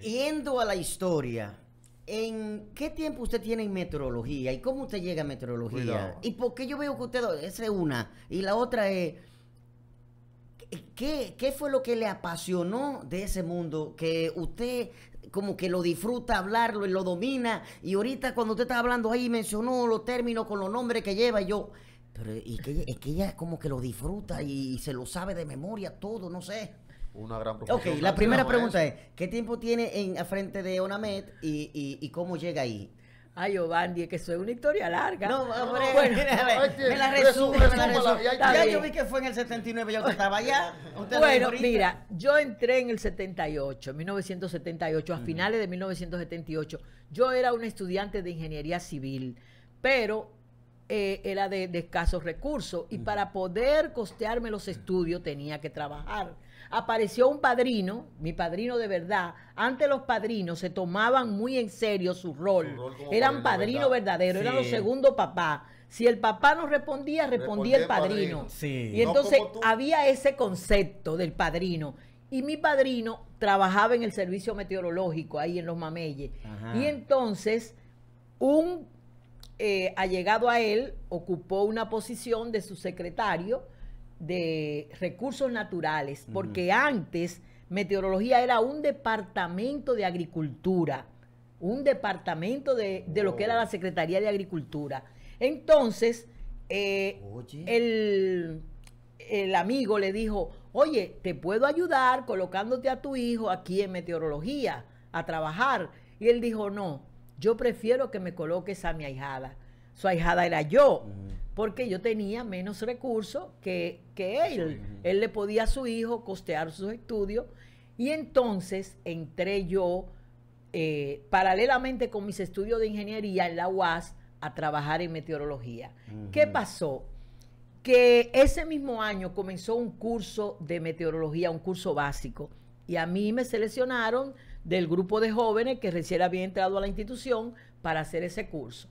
Yendo a la historia, ¿en qué tiempo usted tiene en meteorología? ¿Y cómo usted llega a meteorología? ¿Y porque yo veo que usted, esa es una, y la otra es, ¿qué, fue lo que le apasionó de ese mundo que usted como que lo disfruta hablarlo y lo domina? Y ahorita cuando usted está hablando ahí mencionó los términos con los nombres que lleva, y yo... Pero es que ella como que lo disfruta y se lo sabe de memoria todo, no sé una gran Ok, la primera pregunta es, ¿qué tiempo tiene en, a frente de Onamet y, cómo llega ahí? Ay, ah, Giovanni, es que eso es una historia larga. No, hombre, bueno, me la resumo, Ya yo vi que fue en el 79, yo que estaba allá. bueno, mira, yo entré en el 78, 1978, a finales de 1978. Yo era un estudiante de ingeniería civil, pero eh, era de, escasos recursos y para poder costearme los estudios tenía que trabajar apareció un padrino, mi padrino de verdad. Antes los padrinos se tomaban muy en serio su rol. eran padrino verdadero, era eran los segundos papás. Si el papá no respondía, respondía, el padrino. Y entonces había ese concepto del padrino. Y mi padrino trabajaba en el servicio meteorológico ahí en Los Mameyes. Y entonces un eh, allegado a él ocupó una posición de su secretario de recursos naturales, porque antes meteorología era un departamento de agricultura, un departamento de, lo que era la Secretaría de Agricultura. Entonces, eh, el, amigo le dijo, oye, te puedo ayudar colocándote a tu hijo aquí en meteorología a trabajar. Y él dijo, no, yo prefiero que me coloques a mi ahijada. Su ahijada era yo porque yo tenía menos recursos que, que él. Él le podía a su hijo costear sus estudios. Y entonces entré yo, eh, paralelamente con mis estudios de ingeniería en la UAS, a trabajar en meteorología. ¿Qué pasó? Que ese mismo año comenzó un curso de meteorología, un curso básico, y a mí me seleccionaron del grupo de jóvenes que recién había entrado a la institución para hacer ese curso.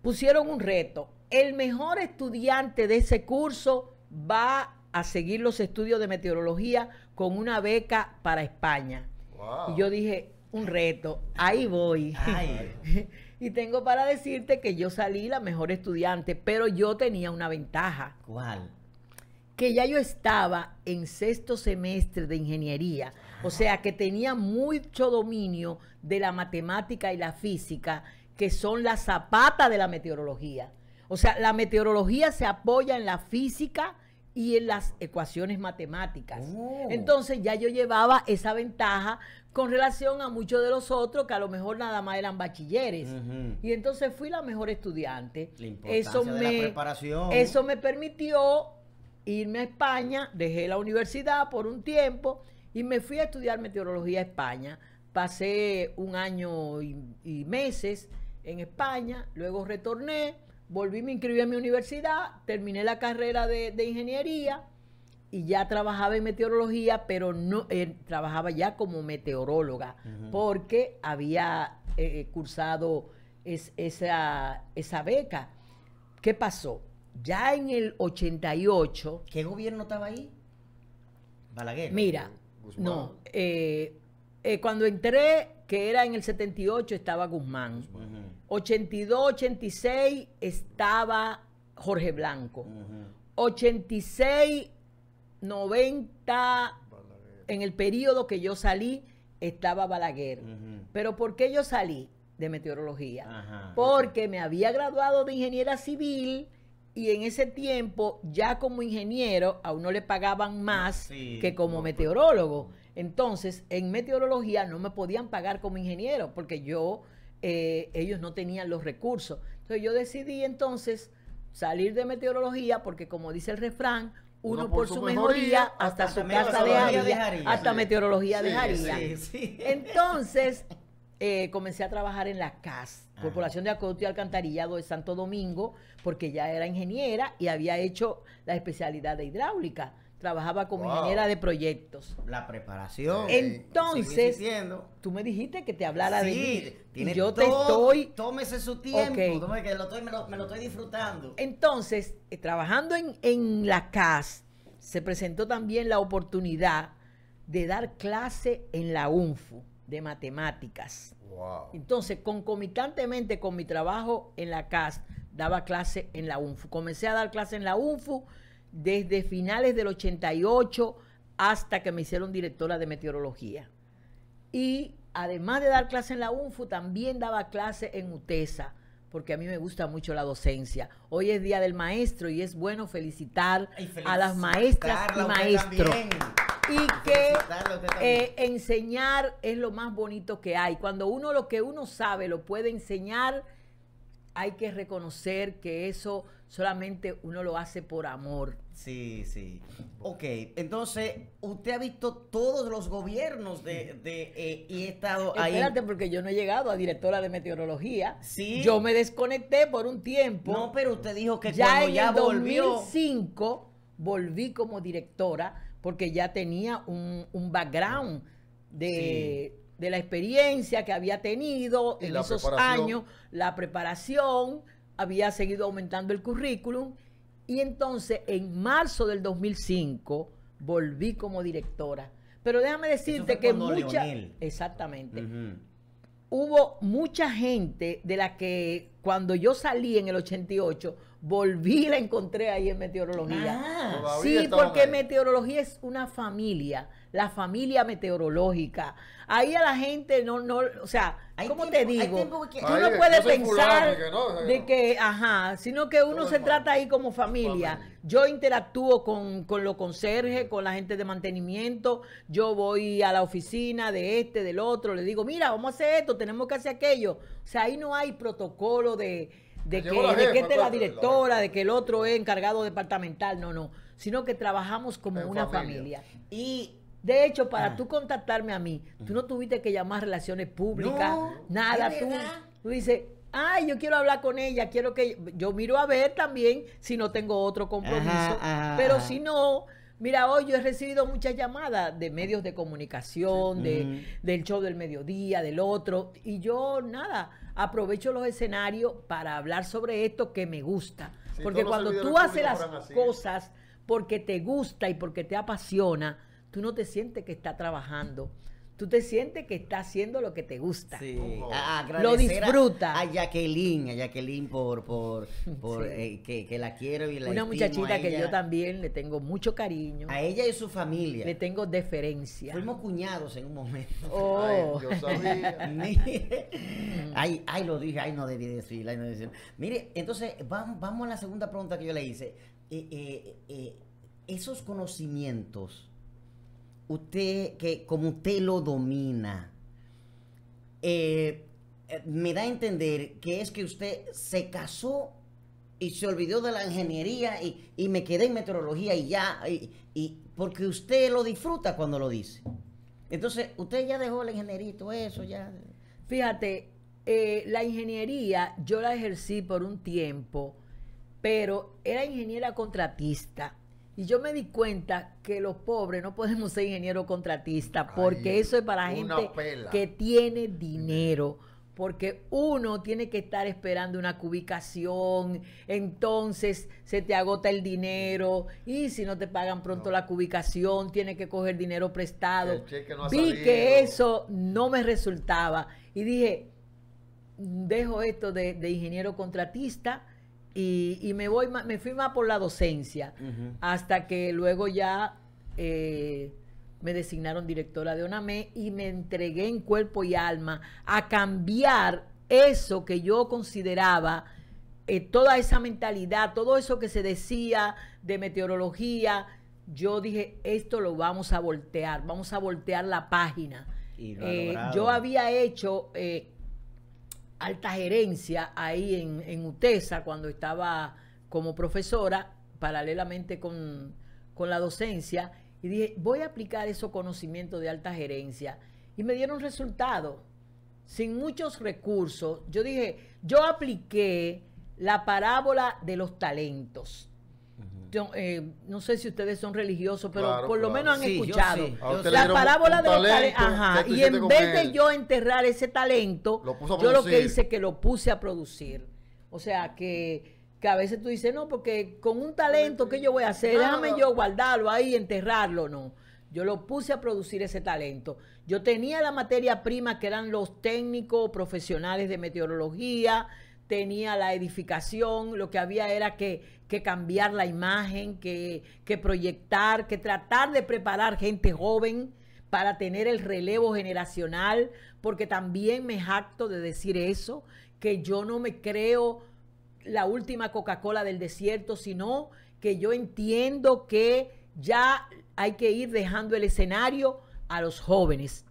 Pusieron un reto, el mejor estudiante de ese curso va a seguir los estudios de meteorología con una beca para España. Y yo dije, un reto, ahí voy. y tengo para decirte que yo salí la mejor estudiante, pero yo tenía una ventaja. ¿Cuál? Que ya yo estaba en sexto semestre de ingeniería, o sea que tenía mucho dominio de la matemática y la física, que son la zapata de la meteorología. O sea, la meteorología se apoya en la física y en las ecuaciones matemáticas. Oh. Entonces ya yo llevaba esa ventaja con relación a muchos de los otros que a lo mejor nada más eran bachilleres. Y entonces fui la mejor estudiante. eso de me, Eso me permitió irme a España, dejé la universidad por un tiempo y me fui a estudiar meteorología a España. Pasé un año y meses en España, luego retorné volví, me inscribí a mi universidad, terminé la carrera de, ingeniería y ya trabajaba en meteorología, pero no eh, trabajaba ya como meteoróloga, porque había eh, eh, cursado esa, esa beca. ¿Qué pasó? Ya en el 88... ¿Qué gobierno estaba ahí? Balaguer. Mira, no, cuando entré, que era en el 78, estaba Guzmán. Guzmán. 82, 86 estaba Jorge Blanco. 86, 90, en el periodo que yo salí, estaba Balaguer. Pero ¿por qué yo salí de meteorología? Porque me había graduado de ingeniera civil. Y en ese tiempo, ya como ingeniero, aún no le pagaban más que como meteorólogo. Entonces, en meteorología no me podían pagar como ingeniero, porque yo eh, ellos no tenían los recursos. Entonces yo decidí entonces salir de meteorología porque como dice el refrán, uno, por, su, mejoría, hasta, su casa de hasta meteorología dejaría. entonces eh, comencé a trabajar en la CAS, ah. Corporación de Acueducto y Alcantarillado de Santo Domingo, porque ya era ingeniera y había hecho la especialidad de hidráulica trabajaba como ingeniera de proyectos. La preparación. Entonces, tú me dijiste que te hablara de mí. Tiene Tómese su tiempo. me, lo, estoy disfrutando. Entonces, eh, trabajando en, en la CAS, se presentó también la oportunidad de dar clase en la UNFU de matemáticas. Wow. Entonces, concomitantemente con mi trabajo en la CAS, daba clase en la UNFU. Comencé a dar clase en la UNFU desde finales del 88 hasta que me hicieron directora de meteorología. Y además de dar clase en la UNFU, también daba clase en UTESA, porque a mí me gusta mucho la docencia. Hoy es Día del Maestro y es bueno felicitar, a las maestras y maestros. Y que eh, enseñar es lo más bonito que hay. Cuando uno lo que uno sabe lo puede enseñar, hay que reconocer que eso solamente uno lo hace por amor. Sí, sí. Ok, entonces usted ha visto todos los gobiernos de, eh, y he estado ahí. Espérate, porque yo no he llegado a directora de meteorología. Sí. Yo me desconecté por un tiempo. No, pero usted dijo que ya cuando ya volvió... 2005 volví como directora porque ya tenía un, background de, de la experiencia que había tenido en esos años, la preparación había seguido aumentando el currículum y entonces en marzo del 2005 volví como directora. Pero déjame decirte que mucha... Exactamente. Hubo mucha gente de la que cuando yo salí en el 88, volví y la encontré ahí en meteorología. Ah, sí, porque meteorología es una familia la familia meteorológica. Ahí a la gente no, no, o sea, ¿cómo te digo? Uno puede no pensar de que, ajá, sino que uno se trata ahí como familia. Yo interactúo con, con los conserjes, con la gente de mantenimiento, yo voy a la oficina de este, del otro, le digo, mira, vamos a hacer esto, tenemos que hacer aquello. O sea, ahí no hay protocolo de, de que, es la directora, de que el otro es encargado departamental, no, no, sino que trabajamos como una familia. Y de hecho, para ah. tú contactarme a mí, tú no tuviste que llamar relaciones públicas, nada. Tú, tú dices, ay, yo quiero hablar con ella, quiero que. Yo miro a ver también si no tengo otro compromiso. Pero si no. Mira, hoy yo he recibido muchas llamadas de medios de comunicación, de, del show del mediodía, del otro, y yo nada, aprovecho los escenarios para hablar sobre esto que me gusta. porque cuando tú haces las cosas porque te gusta y porque te apasiona, tú no te sientes que está trabajando. Tú te sientes que está haciendo lo que te gusta. Sí. lo disfruta. A, Jacqueline, a Jacqueline por, por, eh, que, la quiero y la Una muchachita que yo también le tengo mucho cariño. A ella y su familia. Le tengo deferencia. Fuimos cuñados en un momento. Oh. Ay, yo sabía. ay, ay, lo dije, ay, no debí decir. Mire, entonces, vamos, a la segunda pregunta que yo le hice. Eh, eh, esos conocimientos usted, que como usted lo domina, eh, eh, me da a entender que es que usted se casó y se olvidó de la ingeniería y, me quedé en meteorología y ya, y, porque usted lo disfruta cuando lo dice. Entonces, usted ya dejó la ingenierito, eso, ya. Fíjate, eh, la ingeniería yo la ejercí por un tiempo, pero era ingeniera contratista. Y yo me di cuenta que los pobres no podemos ser ingenieros contratistas, porque eso es para gente que tiene dinero. Porque uno tiene que estar esperando una cubicación, entonces se te agota el dinero y si no te pagan pronto la cubicación, tiene que coger dinero prestado. Vi que eso no me resultaba y dije, mm, dejo esto de ingeniero contratista y, me, voy, me fui más por la docencia, hasta que luego ya eh, me designaron directora de ONAME y me entregué en cuerpo y alma a cambiar eso que yo consideraba eh, toda esa mentalidad, todo eso que se decía de meteorología, yo dije, esto lo vamos a voltear, vamos a voltear la página. Eh, yo había hecho eh, alta gerencia ahí en, UTESA cuando estaba como profesora, paralelamente con, con la docencia, y dije, voy a aplicar esos conocimientos de alta gerencia. Y me dieron resultado, sin muchos recursos. Yo dije, yo apliqué la parábola de los talentos. Eh, no sé si ustedes son religiosos, pero por lo menos han escuchado la parábola de los talentos. Ajá, y en vez de yo enterrar ese talento, yo lo que hice que lo puse a producir. O sea, que, a veces tú dices, no, porque con un talento, ¿qué yo voy a hacer? Déjame yo guardarlo ahí, enterrarlo, no. Yo lo puse a producir ese talento. Yo tenía la materia prima que eran los técnicos profesionales de meteorología, tenía la edificación, lo que había era que, cambiar la imagen, que, que, proyectar, que tratar de preparar gente joven para tener el relevo generacional, porque también me jacto de decir eso, que yo no me creo la última Coca-Cola del desierto, sino que yo entiendo que ya hay que ir dejando el escenario a los jóvenes.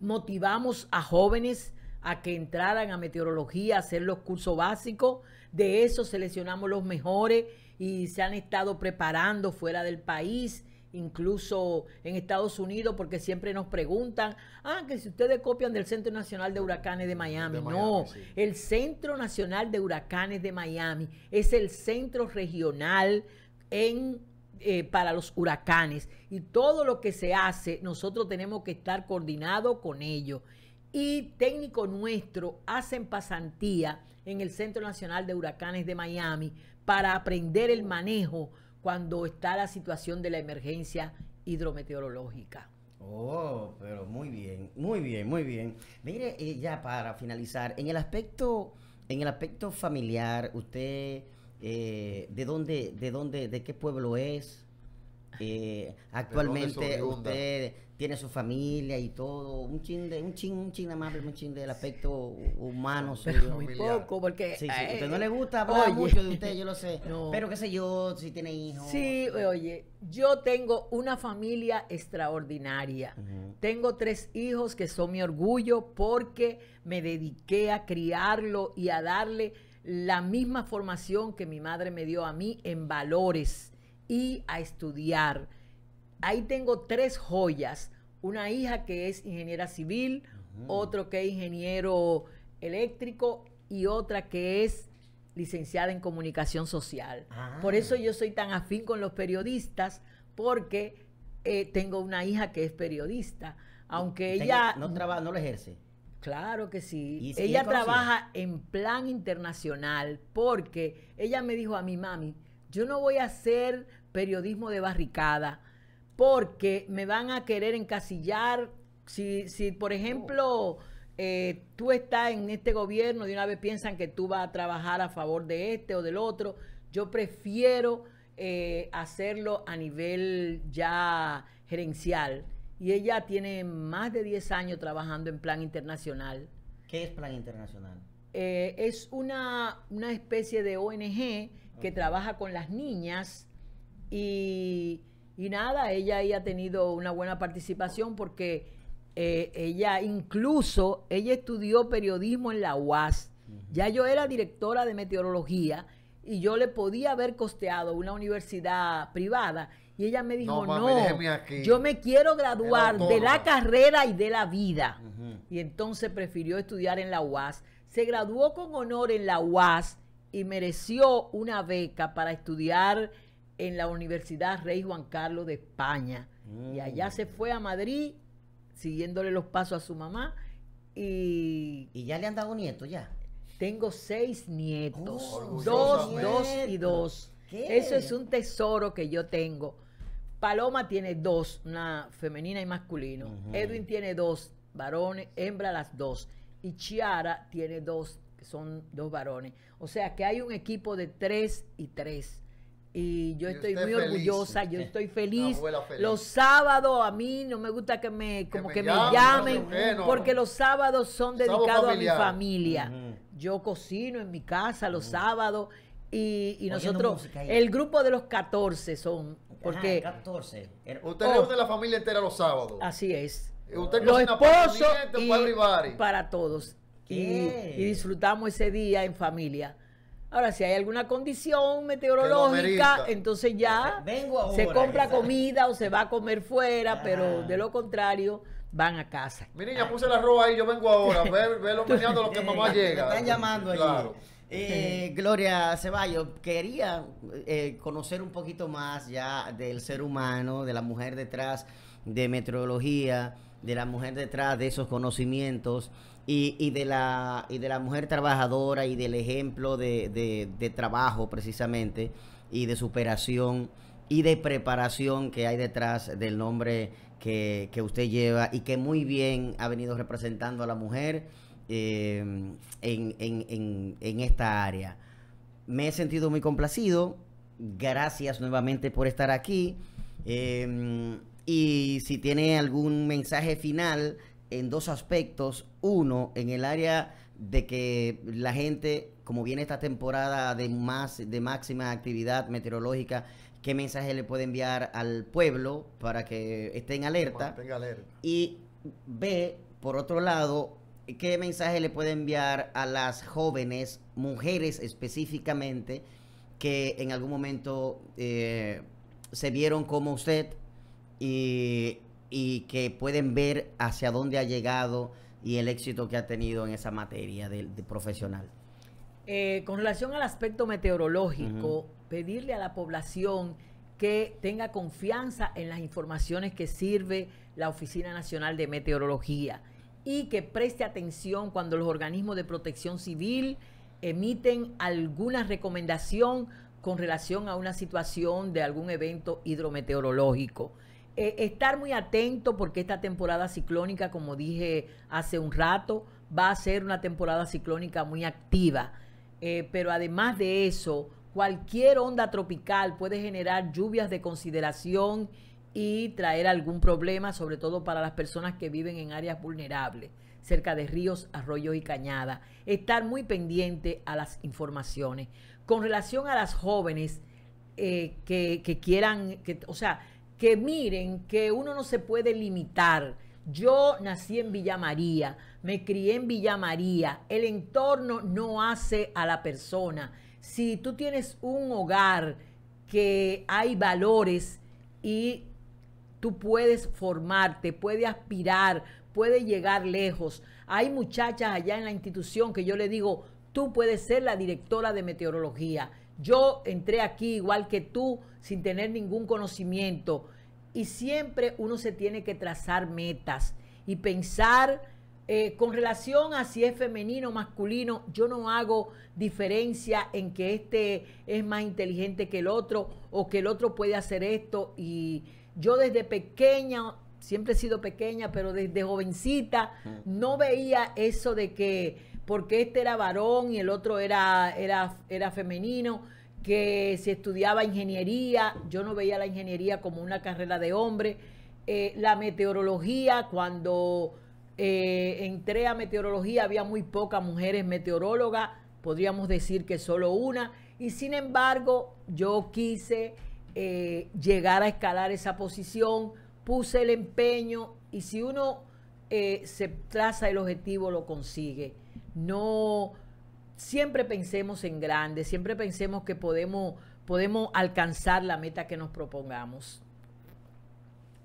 Motivamos a jóvenes a que entraran a meteorología, a hacer los cursos básicos. De eso seleccionamos los mejores y se han estado preparando fuera del país, incluso en Estados Unidos, porque siempre nos preguntan, ah, que si ustedes copian del Centro Nacional de Huracanes de Miami. no, el Centro Nacional de Huracanes de Miami es el centro regional en eh, para los huracanes y todo lo que se hace, nosotros tenemos que estar coordinados con ellos y técnico nuestro hacen pasantía en el Centro Nacional de Huracanes de Miami para aprender el manejo cuando está la situación de la emergencia hidrometeorológica. Oh, pero muy bien, muy bien, muy bien. Mire, eh, ya para finalizar, en el aspecto, en el aspecto familiar, usted eh, de dónde, de dónde, de qué pueblo es, eh, actualmente usted tiene su familia y todo, un chin de, un chin, un chin amable, un chin del aspecto humano muy poco, porque a usted eh, no le gusta mucho de usted, yo lo sé. Pero qué sé yo, si tiene hijos. Sí, oye, yo tengo una familia extraordinaria. Tengo tres hijos que son mi orgullo porque me dediqué a criarlo y a darle la misma formación que mi madre me dio a mí en valores y a estudiar ahí tengo tres joyas. Una hija que es ingeniera civil, otro que es ingeniero eléctrico y otra que es licenciada en comunicación social. Ah. Por eso yo soy tan afín con los periodistas, porque eh, tengo una hija que es periodista, aunque ella... No, trabaja, no lo ejerce. Claro que sí. ella trabaja en plan internacional porque ella me dijo a mi mami, yo no voy a hacer periodismo de barricada, porque me van a querer encasillar. Si, por ejemplo, eh, tú estás en este gobierno, de una vez piensan que tú vas a trabajar a favor de este o del otro. Yo prefiero eh, hacerlo a nivel ya gerencial. Y ella tiene más de 10 años trabajando en plan internacional. ¿Qué es plan internacional? Eh, es una, especie de ONG que trabaja con las niñas y y nada, ella ahí ha tenido una buena participación porque eh, ella incluso, ella estudió periodismo en la UAS. Ya yo era directora de meteorología y yo le podía haber costeado una universidad privada. Y ella me dijo, no, yo me quiero graduar de la carrera y de la vida. Y entonces prefirió estudiar en la UAS. Se graduó con honor en la UAS y mereció una beca para estudiar en la Universidad Rey Juan Carlos de España. Y mm. allá se fue a Madrid, siguiéndole los pasos a su mamá. Y, ya le han dado nietos ya. Tengo seis nietos, dos, dos y dos. Eso es un tesoro que yo tengo. Paloma tiene dos, una femenina y masculino. Edwin tiene dos, varones, hembra las dos. Y Chiara tiene dos, que son dos varones. O sea que hay un equipo de tres y tres. Y yo estoy muy orgullosa, yo estoy feliz. Los sábados a mí no me gusta que me como que, me, llamen, porque los sábados son dedicados a mi familia. Yo cocino en mi casa los sábados y, nosotros, el grupo de los 14 son, ah, porque... Ajá, 14. Er, usted la familia entera los sábados. Así es. Usted los esposos para todos. y disfrutamos ese día en familia. Ahora, si hay alguna condición meteorológica, entonces ya se compra comida o se va a comer fuera, pero ah. de lo contrario van a casa. Miren, ya puse la ropa ahí, yo vengo ahora. Ve, ve lo mañana lo que mamá llega. Me están llamando claro. allí. Eh, Gloria Ceballos, quería eh, conocer un poquito más ya del ser humano, de la mujer detrás de meteorología, de la mujer detrás de esos conocimientos y, de la, y de la mujer trabajadora y del ejemplo de, trabajo precisamente y de superación y de preparación que hay detrás del nombre que, usted lleva y que muy bien ha venido representando a la mujer eh, en, en, en, esta área. Me he sentido muy complacido. Gracias nuevamente por estar aquí. Em, y si tiene algún mensaje final en dos aspectos. Uno, en el área de que la gente, como viene esta temporada de, más, de máxima actividad meteorológica, qué mensaje le puede enviar al pueblo para que estén alerta. Y B, por otro lado, qué mensaje le puede enviar a las jóvenes, mujeres específicamente, que en algún momento eh, se vieron como usted y y que pueden ver hacia dónde ha llegado y el éxito que ha tenido en esa materia del profesional. Eh, con relación al aspecto meteorológico, pedirle a la población que tenga confianza en las informaciones que sirve la Oficina Nacional de Meteorología y que preste atención cuando los organismos de protección civil emiten alguna recomendación con relación a una situación de algún evento hidrometeorológico. Eh, estar muy atento porque esta temporada ciclónica, como dije hace un rato, va a ser una temporada ciclónica muy activa. Eh, pero además de eso, cualquier onda tropical puede generar lluvias de consideración y traer algún problema, sobre todo para las personas que viven en áreas vulnerables, cerca de ríos, arroyos y cañadas. Estar muy pendiente a las informaciones. Con relación a las jóvenes eh, que, quieran, que, o sea, que miren que uno no se puede limitar. Yo nací en Villa María, me crié en Villa María. El entorno no hace a la persona. Si tú tienes un hogar que hay valores y tú puedes formarte, puedes aspirar, puedes llegar lejos. Hay muchachas allá en la institución que yo le digo, tú puedes ser la directora de meteorología yo entré aquí igual que tú, sin tener ningún conocimiento. Y siempre uno se tiene que trazar metas y pensar eh, con relación a si es femenino o masculino. Yo no hago diferencia en que este es más inteligente que el otro o que el otro puede hacer esto. Y yo desde pequeña, siempre he sido pequeña, pero desde jovencita, no veía eso de que porque este era varón y el otro era, era, femenino, que se estudiaba ingeniería, yo no veía la ingeniería como una carrera de hombre, eh, la meteorología, cuando eh, entré a meteorología había muy pocas mujeres meteorólogas, podríamos decir que solo una, y sin embargo yo quise eh, llegar a escalar esa posición, puse el empeño y si uno se traza el objetivo lo consigue no siempre pensemos en grande, siempre pensemos que podemos, podemos alcanzar la meta que nos propongamos.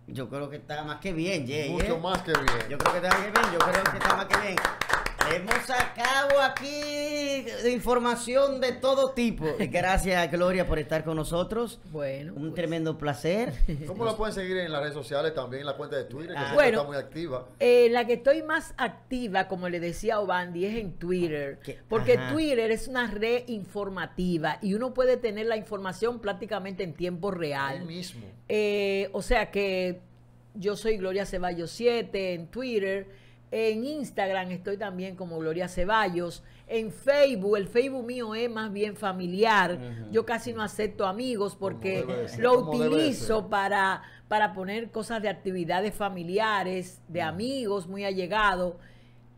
Yo creo que está más que bien, Jay. Mucho ¿eh? más que bien. Yo creo que está bien, yo creo que está más que bien. Hemos sacado aquí información de todo tipo. Gracias, Gloria, por estar con nosotros. Bueno. Un pues. tremendo placer. ¿Cómo la pueden seguir en las redes sociales? También en la cuenta de Twitter, que ah. bueno, muy activa. Eh, la que estoy más activa, como le decía Obandi, es en Twitter. Ah, Porque Twitter es una red informativa y uno puede tener la información prácticamente en tiempo real. mismo. Eh, o sea que yo soy Gloria Ceballos 7 en Twitter en Instagram estoy también como Gloria Ceballos. En Facebook, el Facebook mío es más bien familiar. Yo casi no acepto amigos porque lo utilizo para, para poner cosas de actividades familiares, de amigos muy allegados.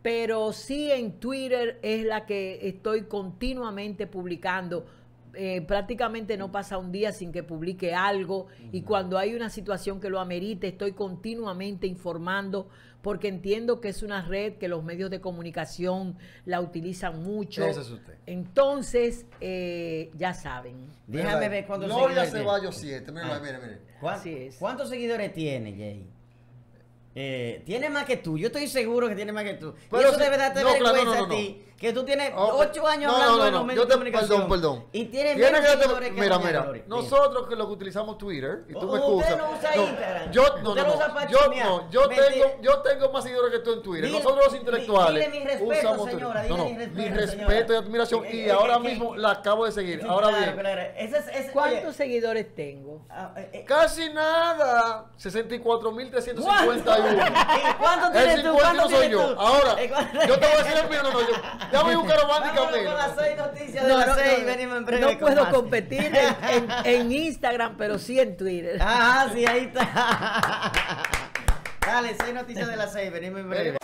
Pero sí en Twitter es la que estoy continuamente publicando eh, prácticamente no pasa un día sin que publique algo y cuando hay una situación que lo amerite, estoy continuamente informando porque entiendo que es una red que los medios de comunicación la utilizan mucho. Entonces, eh, ya saben. Déjame ver cuántos Gloria seguidores 7, mira, ah. mire. ¿Cuántos, seguidores tiene, Jay? Eh, tiene más que tú, yo estoy seguro que tiene más que tú. eso de verdad te vergüenza a ti que tú tienes 8 pues, años hablando no, de los medios de comunicación. Perdón, perdón. Y tienes, que que Mira, mira. nosotros que los que utilizamos Twitter, y tú me excusas. Usted no usa Instagram. Yo no, no, yo, no, yo, tengo, yo tengo más seguidores que tú en Twitter. nosotros los intelectuales dile, mi respeto, señora, mi respeto, y admiración. y ahora mismo la acabo de seguir. ahora bien. ¿Cuántos seguidores tengo? Ah, eh, eh. Casi nada. 64.351. ¿Cuánto tienes tú? El 50 no soy yo. Ahora, yo te voy a decir el mío, no, yo. Ya voy a buscar romántica Vámonos con las seis noticias de no, las seis. venimos en breve. No puedo competir en, en, en, Instagram, pero sí en Twitter. Ah, sí, ahí está. Dale, seis noticias de las seis. Venimos en breve.